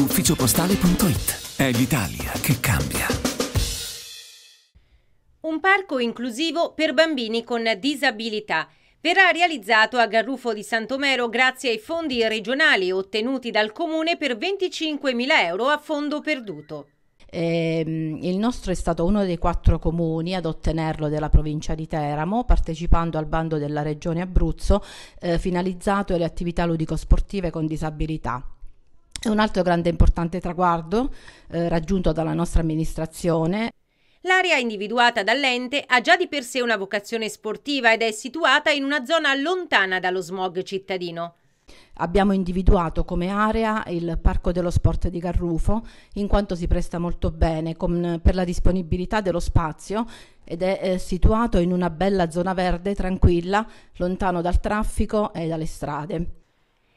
ufficiopostale.it. È l'Italia che cambia. Un parco inclusivo per bambini con disabilità verrà realizzato a Garrufo di Santomero grazie ai fondi regionali ottenuti dal comune per 25.000 euro a fondo perduto. Eh, il nostro è stato uno dei quattro comuni ad ottenerlo della provincia di Teramo, partecipando al bando della regione Abruzzo, eh, finalizzato alle attività ludico-sportive con disabilità. Un altro grande e importante traguardo eh, raggiunto dalla nostra amministrazione L'area individuata dall'ente ha già di per sé una vocazione sportiva ed è situata in una zona lontana dallo smog cittadino. Abbiamo individuato come area il Parco dello Sport di Garrufo, in quanto si presta molto bene con, per la disponibilità dello spazio ed è eh, situato in una bella zona verde, tranquilla, lontano dal traffico e dalle strade.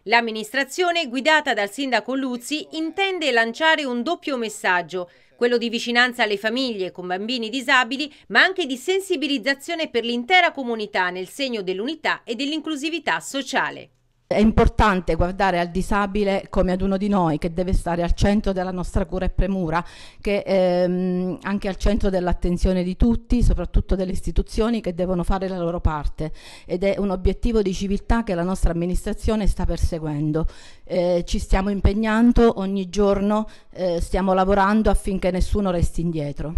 L'amministrazione, guidata dal sindaco Luzzi, intende lanciare un doppio messaggio, quello di vicinanza alle famiglie con bambini disabili, ma anche di sensibilizzazione per l'intera comunità nel segno dell'unità e dell'inclusività sociale. È importante guardare al disabile come ad uno di noi che deve stare al centro della nostra cura e premura, che ehm, anche al centro dell'attenzione di tutti, soprattutto delle istituzioni che devono fare la loro parte ed è un obiettivo di civiltà che la nostra amministrazione sta perseguendo. Eh, ci stiamo impegnando ogni giorno, eh, stiamo lavorando affinché nessuno resti indietro.